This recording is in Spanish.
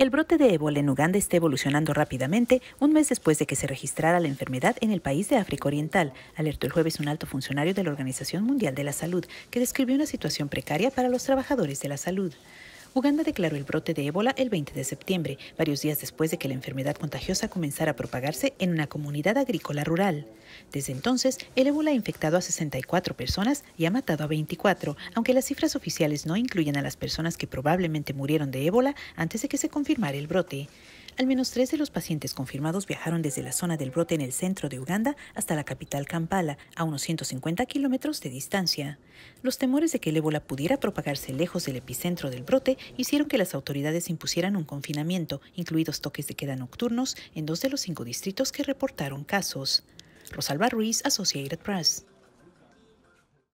El brote de ébola en Uganda está evolucionando rápidamente un mes después de que se registrara la enfermedad en el país de África Oriental, alertó el jueves un alto funcionario de la Organización Mundial de la Salud, que describió una situación precaria para los trabajadores de la salud. Uganda declaró el brote de ébola el 20 de septiembre, varios días después de que la enfermedad contagiosa comenzara a propagarse en una comunidad agrícola rural. Desde entonces, el ébola ha infectado a 64 personas y ha matado a 24, aunque las cifras oficiales no incluyen a las personas que probablemente murieron de ébola antes de que se confirmara el brote. Al menos tres de los pacientes confirmados viajaron desde la zona del brote en el centro de Uganda hasta la capital Kampala, a unos 150 kilómetros de distancia. Los temores de que el ébola pudiera propagarse lejos del epicentro del brote hicieron que las autoridades impusieran un confinamiento, incluidos toques de queda nocturnos, en dos de los cinco distritos que reportaron casos. Rosalba Ruiz, Associated Press.